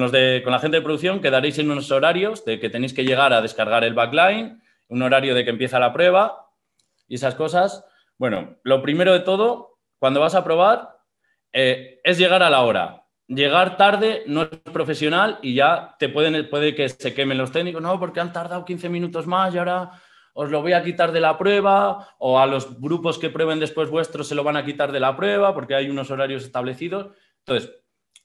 los de, con la gente de producción quedaréis en unos horarios de que tenéis que llegar a descargar el backline, un horario de que empieza la prueba y esas cosas. Bueno, lo primero de todo, cuando vas a probar, eh, es llegar a la hora. Llegar tarde no es profesional y ya te pueden, puede que se quemen los técnicos, no, porque han tardado 15 minutos más y ahora os lo voy a quitar de la prueba o a los grupos que prueben después vuestros se lo van a quitar de la prueba porque hay unos horarios establecidos. Entonces,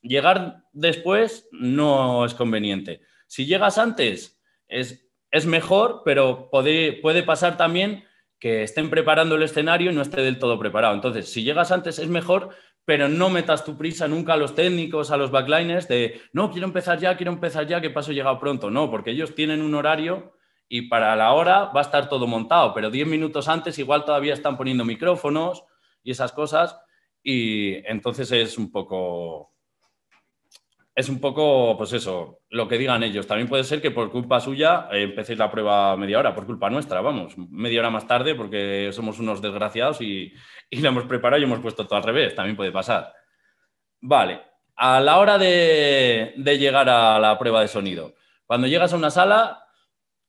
Llegar después no es conveniente. Si llegas antes, es, es mejor, pero puede, puede pasar también que estén preparando el escenario y no esté del todo preparado. Entonces, si llegas antes es mejor, pero no metas tu prisa nunca a los técnicos, a los backliners de, no, quiero empezar ya, quiero empezar ya, que paso llegado pronto. No, porque ellos tienen un horario y para la hora va a estar todo montado, pero 10 minutos antes igual todavía están poniendo micrófonos y esas cosas y entonces es un poco es un poco, pues eso, lo que digan ellos. También puede ser que por culpa suya eh, empecéis la prueba media hora, por culpa nuestra, vamos, media hora más tarde porque somos unos desgraciados y, la hemos preparado y hemos puesto todo al revés, también puede pasar. Vale, a la hora de, llegar a la prueba de sonido, cuando llegas a una sala,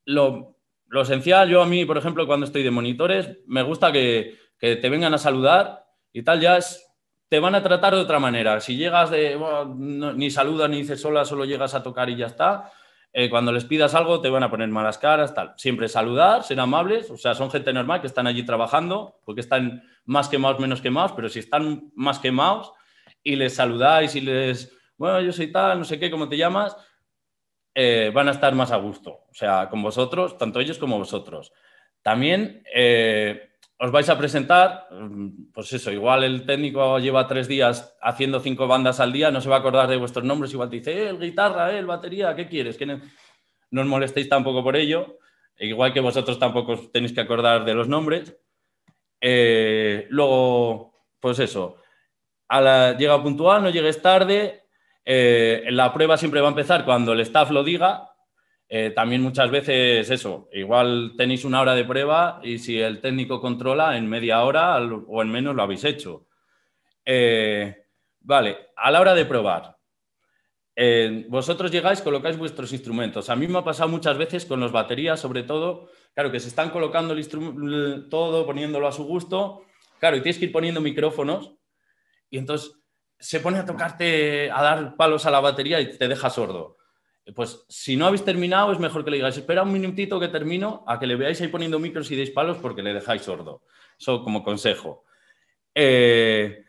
lo, esencial, yo a mí, por ejemplo, cuando estoy de monitores, me gusta que, que te vengan a saludar y tal, ya es te van a tratar de otra manera. Si llegas de, ni saludas ni dices hola, solo llegas a tocar y ya está. Eh, cuando les pidas algo te van a poner malas caras, tal. Siempre saludar, ser amables, o sea, son gente normal que están allí trabajando, porque están más quemados, menos quemados, pero si están más quemados y les saludáis y les, bueno, yo soy tal, no sé qué, cómo te llamas, eh, van a estar más a gusto, o sea, con vosotros, tanto ellos como vosotros. También... Eh, os vais a presentar, mm, pues eso, igual el técnico lleva tres días haciendo cinco bandas al día, no se va a acordar de vuestros nombres, igual te dice, eh, el guitarra, eh, el batería, ¿qué quieres? Que no, os molestéis tampoco por ello, igual que vosotros tampoco tenéis que acordar de los nombres. Eh, luego, pues eso, a la, llega puntual, no llegues tarde, la prueba siempre va a empezar cuando el staff lo diga, eh, también muchas veces eso, igual tenéis una hora de prueba y si el técnico controla en media hora o en menos lo habéis hecho. Eh, vale, a la hora de probar, eh, vosotros llegáis, colocáis vuestros instrumentos. A mí me ha pasado muchas veces con las baterías, sobre todo, claro, que se están colocando el todo, poniéndolo a su gusto, claro, y tienes que ir poniendo micrófonos y entonces se pone a tocarte, a dar palos a la batería y te deja sordo pues si no habéis terminado, es mejor que le digáis, espera un minutito que termino, a que le veáis ahí poniendo micros y deis palos porque le dejáis sordo. Eso como consejo. Eh,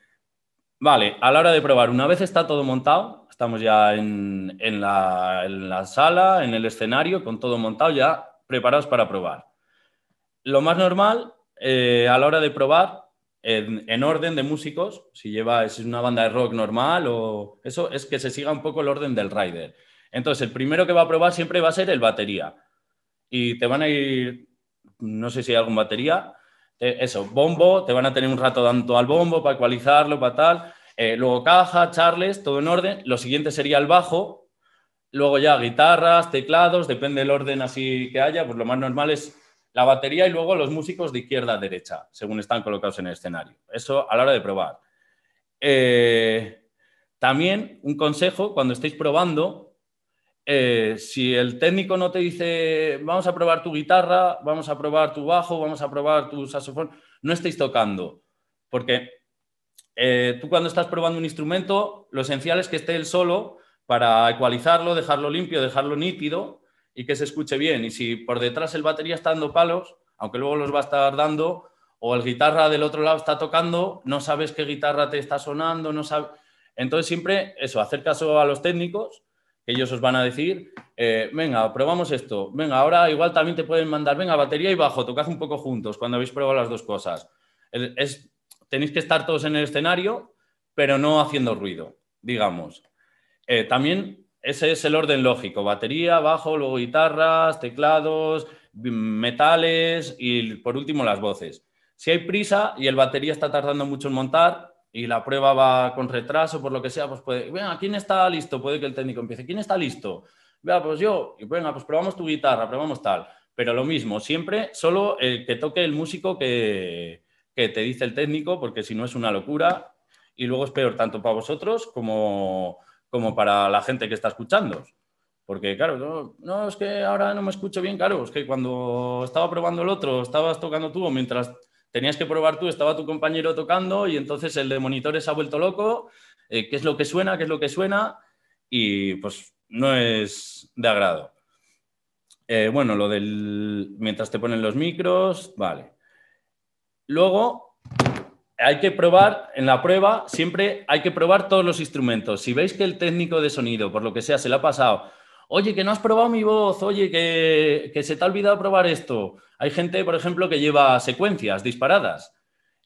vale, a la hora de probar, una vez está todo montado, estamos ya en, la, sala, en el escenario, con todo montado, ya preparados para probar. Lo más normal eh, a la hora de probar, en, orden de músicos, si lleva, es una banda de rock normal o eso, es que se siga un poco el orden del rider. Entonces, el primero que va a probar siempre va a ser el batería. Y te van a ir, no sé si hay algún batería, eso, bombo, te van a tener un rato dando al bombo para ecualizarlo, para tal. Eh, luego caja, charles, todo en orden. Lo siguiente sería el bajo. Luego ya guitarras, teclados, depende del orden así que haya. Pues lo más normal es la batería y luego los músicos de izquierda a derecha, según están colocados en el escenario. Eso a la hora de probar. Eh, también un consejo, cuando estéis probando, eh, si el técnico no te dice, vamos a probar tu guitarra, vamos a probar tu bajo, vamos a probar tu saxofón, no estéis tocando. Porque eh, tú cuando estás probando un instrumento, lo esencial es que esté el solo para ecualizarlo, dejarlo limpio, dejarlo nítido y que se escuche bien. Y si por detrás el batería está dando palos, aunque luego los va a estar dando, o el guitarra del otro lado está tocando, no sabes qué guitarra te está sonando, no sabes... Entonces siempre eso, hacer caso a los técnicos ellos os van a decir, eh, venga, probamos esto, venga, ahora igual también te pueden mandar, venga, batería y bajo, tocad un poco juntos cuando habéis probado las dos cosas. tenéis que estar todos en el escenario, pero no haciendo ruido, digamos. Eh, también ese es el orden lógico, batería, bajo, luego guitarras, teclados, metales y por último las voces. Si hay prisa y el batería está tardando mucho en montar, y la prueba va con retraso, por lo que sea, pues puede, venga, ¿quién está listo? Puede que el técnico empiece, ¿quién está listo? Vea, pues yo, y venga, pues probamos tu guitarra, probamos tal, pero lo mismo, siempre solo el que toque el músico que, te dice el técnico, porque si no es una locura y luego es peor tanto para vosotros como, como para la gente que está escuchando. Porque, claro, no, es que ahora no me escucho bien, claro, es que cuando estaba probando el otro, estabas tocando tú, mientras tenías que probar tú, estaba tu compañero tocando y entonces el de monitores ha vuelto loco, eh, qué es lo que suena, qué es lo que suena, y pues no es de agrado. Eh, bueno, lo del mientras te ponen los micros, vale. Luego, hay que probar, en la prueba, siempre hay que probar todos los instrumentos. Si veis que el técnico de sonido, por lo que sea, se le ha pasado oye, que no has probado mi voz, oye, que, se te ha olvidado probar esto. Hay gente, por ejemplo, que lleva secuencias disparadas.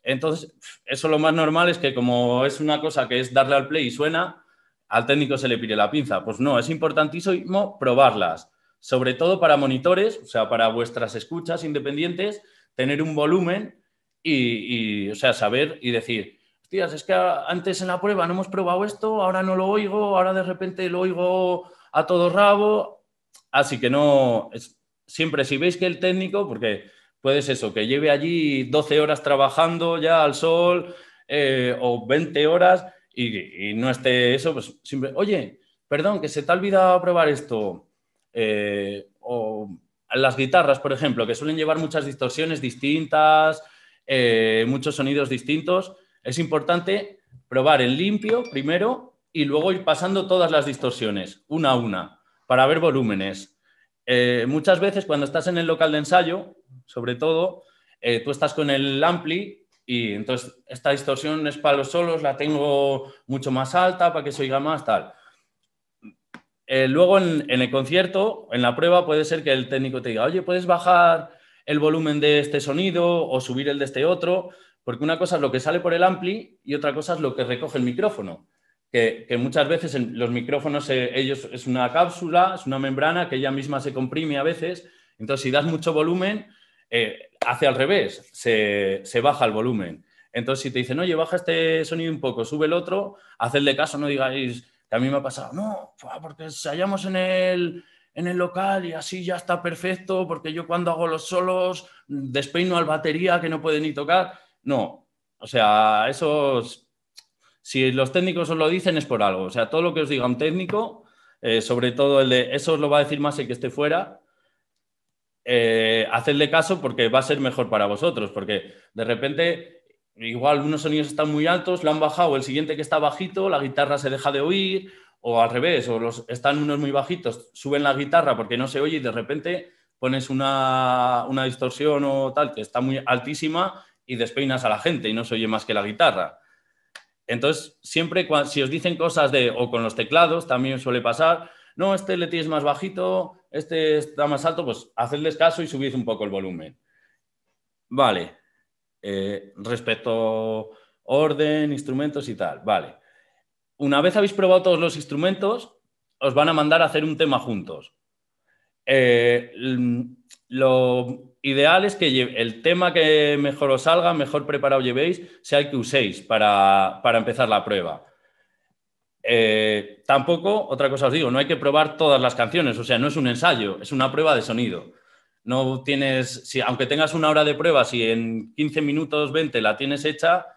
Entonces, eso lo más normal es que como es una cosa que es darle al play y suena, al técnico se le pide la pinza. Pues no, es importantísimo probarlas, sobre todo para monitores, o sea, para vuestras escuchas independientes, tener un volumen y, o sea, saber y decir, hostias, es que antes en la prueba no hemos probado esto, ahora no lo oigo, ahora de repente lo oigo a todo rabo. Así que no, es, siempre si veis que el técnico, porque puedes eso, que lleve allí 12 horas trabajando ya al sol eh, o 20 horas y, no esté eso, pues siempre, oye, perdón, que se te ha olvidado probar esto. Eh, o las guitarras, por ejemplo, que suelen llevar muchas distorsiones distintas, eh, muchos sonidos distintos, es importante probar en limpio primero y luego ir pasando todas las distorsiones, una a una, para ver volúmenes. Eh, muchas veces cuando estás en el local de ensayo, sobre todo, eh, tú estás con el ampli y entonces esta distorsión es para los solos, la tengo mucho más alta para que se oiga más, tal. Eh, luego en, en, el concierto, en la prueba, puede ser que el técnico te diga, oye, puedes bajar el volumen de este sonido o subir el de este otro, porque una cosa es lo que sale por el ampli y otra cosa es lo que recoge el micrófono que, muchas veces en los micrófonos, eh, ellos es una cápsula, es una membrana que ella misma se comprime a veces. Entonces, si das mucho volumen, eh, hace al revés, se, baja el volumen. Entonces, si te dicen, oye, baja este sonido un poco, sube el otro, hacedle caso, no digáis, que a mí me ha pasado, no, porque se hallamos en el, local y así ya está perfecto, porque yo cuando hago los solos despeino al batería que no puede ni tocar. No, o sea, esos si los técnicos os lo dicen es por algo. O sea, todo lo que os diga un técnico, eh, sobre todo el de eso os lo va a decir más el que esté fuera, eh, hacedle caso porque va a ser mejor para vosotros, porque de repente igual unos sonidos están muy altos, lo han bajado, el siguiente que está bajito, la guitarra se deja de oír, o al revés, o los, están unos muy bajitos, suben la guitarra porque no se oye y de repente pones una, una distorsión o tal que está muy altísima y despeinas a la gente y no se oye más que la guitarra. Entonces, siempre si os dicen cosas de, o con los teclados, también suele pasar, no, este letí es más bajito, este está más alto, pues hacedles caso y subid un poco el volumen. Vale. Eh, respecto orden, instrumentos y tal. Vale. Una vez habéis probado todos los instrumentos, os van a mandar a hacer un tema juntos. Eh, lo ideal es que el tema que mejor os salga, mejor preparado llevéis, sea el que uséis para, para empezar la prueba. Eh, tampoco, otra cosa os digo, no hay que probar todas las canciones, o sea, no es un ensayo, es una prueba de sonido. No tienes, si, aunque tengas una hora de prueba, si en 15 minutos, 20 la tienes hecha,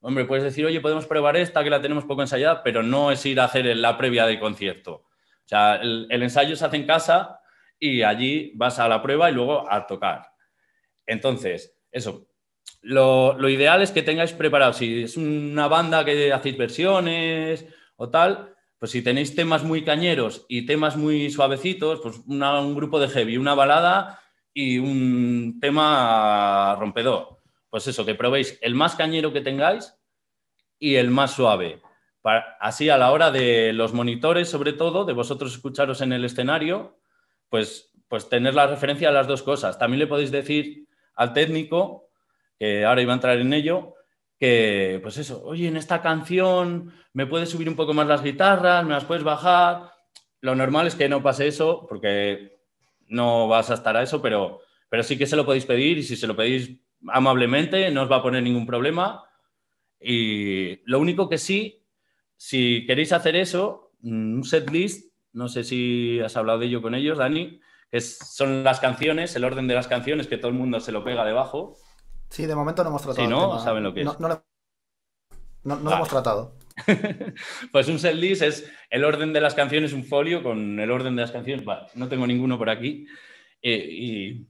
hombre, puedes decir, oye, podemos probar esta que la tenemos poco ensayada, pero no es ir a hacer la previa del concierto. O sea, el ensayo se hace en casa y allí vas a la prueba y luego a tocar. Entonces, eso. Lo, ideal es que tengáis preparado, si es una banda que hacéis versiones o tal, pues si tenéis temas muy cañeros y temas muy suavecitos, pues un grupo de heavy, una balada y un tema rompedor. Pues eso, que probéis el más cañero que tengáis y el más suave. así a la hora de los monitores, sobre todo, de vosotros escucharos en el escenario, pues, pues, tener la referencia a las dos cosas. También le podéis decir al técnico, que ahora iba a entrar en ello, que pues eso, oye, en esta canción me puedes subir un poco más las guitarras, me las puedes bajar. Lo normal es que no pase eso, porque no vas a estar a eso, pero, pero sí que se lo podéis pedir y si se lo pedís amablemente no os va a poner ningún problema. Y lo único que sí, si queréis hacer eso, mm, un set list no sé si has hablado de ello con ellos, Dani, son las canciones, el orden de las canciones, que todo el mundo se lo pega debajo. Sí, de momento no hemos tratado. Si no, saben lo que es. No, lo... hemos tratado. pues un setlist es el orden de las canciones, un folio con el orden de las canciones. Vale, no tengo ninguno por aquí. Eh, y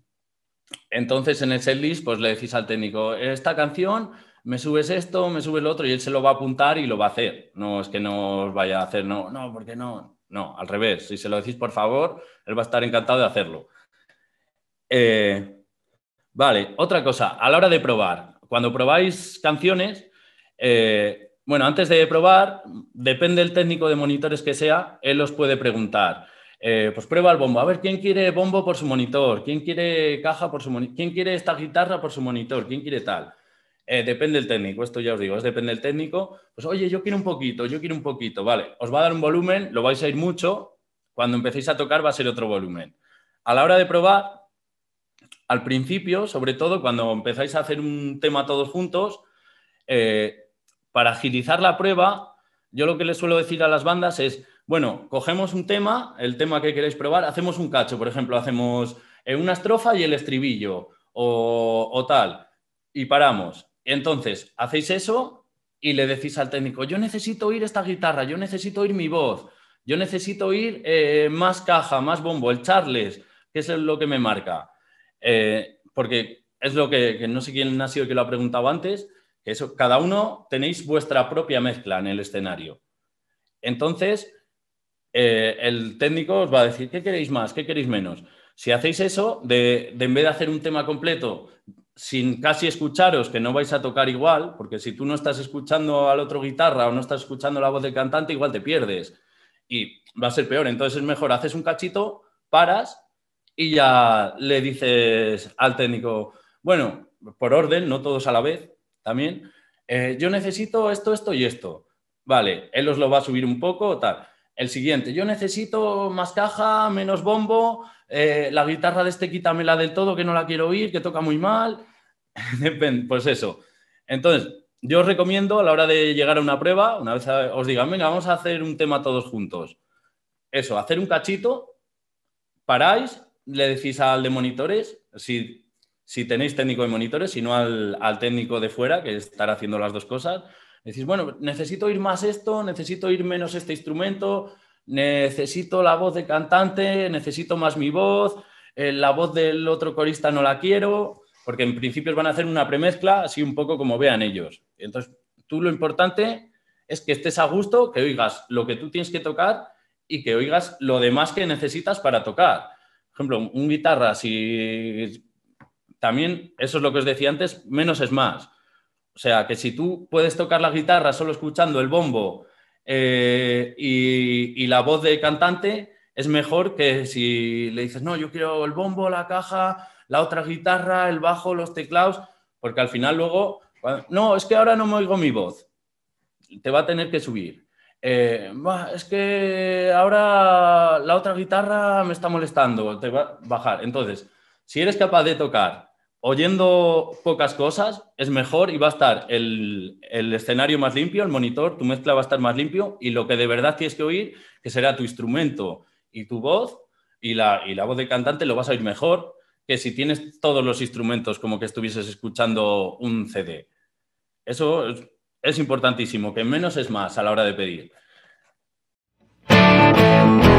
entonces en el setlist, pues le decís al técnico, esta canción, me subes esto, me subes lo otro, y él se lo va a apuntar y lo va a hacer. No es que no os vaya a hacer, no, no, porque no. No, al revés. Si se lo decís por favor, él va a estar encantado de hacerlo. Eh, vale, otra cosa. A la hora de probar, cuando probáis canciones, eh, bueno, antes de probar, depende del técnico de monitores que sea, él os puede preguntar. Eh, pues prueba el bombo. A ver, ¿quién quiere bombo por su monitor? ¿Quién quiere caja por su monitor? ¿Quién quiere esta guitarra por su monitor? ¿Quién quiere tal? Eh, depende del técnico, esto ya os digo, es depende del técnico. Pues oye, yo quiero un poquito, yo quiero un poquito, vale, os va a dar un volumen, lo vais a ir mucho, cuando empecéis a tocar va a ser otro volumen. A la hora de probar, al principio, sobre todo cuando empezáis a hacer un tema todos juntos, eh, para agilizar la prueba, yo lo que les suelo decir a las bandas es, bueno, cogemos un tema, el tema que queréis probar, hacemos un cacho, por ejemplo, hacemos eh, una estrofa y el estribillo o, o tal, y paramos entonces, hacéis eso y le decís al técnico, yo necesito oír esta guitarra, yo necesito oír mi voz, yo necesito oír eh, más caja, más bombo, el charles, que es lo que me marca. Eh, porque es lo que, no sé quién ha sido que lo ha preguntado antes, eso, cada uno tenéis vuestra propia mezcla en el escenario. Entonces, eh, el técnico os va a decir, ¿qué queréis más? ¿Qué queréis menos? Si hacéis eso, de en vez de hacer un tema completo, sin casi escucharos, que no vais a tocar igual, porque si tú no estás escuchando al otro guitarra o no estás escuchando la voz del cantante, igual te pierdes y va a ser peor. Entonces es mejor, haces un cachito, paras y ya le dices al técnico, bueno, por orden, no todos a la vez, también, eh, yo necesito esto, esto y esto. Vale, él os lo va a subir un poco, tal. El siguiente, yo necesito más caja, menos bombo, eh, la guitarra de este quítamela del todo, que no la quiero oír, que toca muy mal. pues eso. Entonces, yo os recomiendo a la hora de llegar a una prueba, una vez os digan, venga, vamos a hacer un tema todos juntos. Eso, hacer un cachito, paráis, le decís al de monitores, si, si tenéis técnico de monitores, si no al, al técnico de fuera, que estará haciendo las dos cosas, decís, bueno, necesito ir más esto, necesito ir menos este instrumento, necesito la voz de cantante, necesito más mi voz, eh, la voz del otro corista no la quiero, porque en principio van a hacer una premezcla así un poco como vean ellos. Entonces, tú lo importante es que estés a gusto, que oigas lo que tú tienes que tocar y que oigas lo demás que necesitas para tocar. Por ejemplo, un guitarra, si también, eso es lo que os decía antes, menos es más. O sea, que si tú puedes tocar la guitarra solo escuchando el bombo, eh, y, la voz del cantante es mejor que si le dices, no, yo quiero el bombo, la caja, la otra guitarra, el bajo, los teclados, porque al final luego, no, es que ahora no me oigo mi voz, te va a tener que subir. Eh, es que ahora la otra guitarra me está molestando, te va a bajar. Entonces, si eres capaz de tocar oyendo pocas cosas es mejor y va a estar el, escenario más limpio, el monitor, tu mezcla va a estar más limpio y lo que de verdad tienes que oír, que será tu instrumento y tu voz y la, voz de cantante, lo vas a oír mejor que si tienes todos los instrumentos como que estuvieses escuchando un CD. Eso es importantísimo, que menos es más a la hora de pedir.